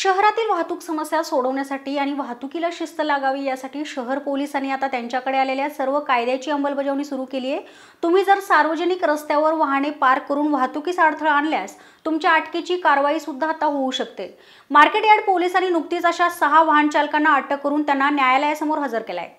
शहरातील वाहतूक समस्या सोडवण्यासाठी आणि वाहतुकीला शिस्त लागावी यासाठी शहर पोलिसांनी आता त्यांच्याकडे आलेल्या सर्व कायद्याची अंमलबजावणी सुरू केली आहे तुम्ही जर सार्वजनिक रस्त्यावर वाहने पार्क करून वाहतुकीस अडथळा आणल्यास तुमच्या अटकेची कारवाई सुद्धा आता होऊ शकते मार्केट यार्ड पोलिसांनी नुकतीच अशा सहा वाहन चालकांना अटक करून त्यांना न्यायालयासमोर हजर केलाय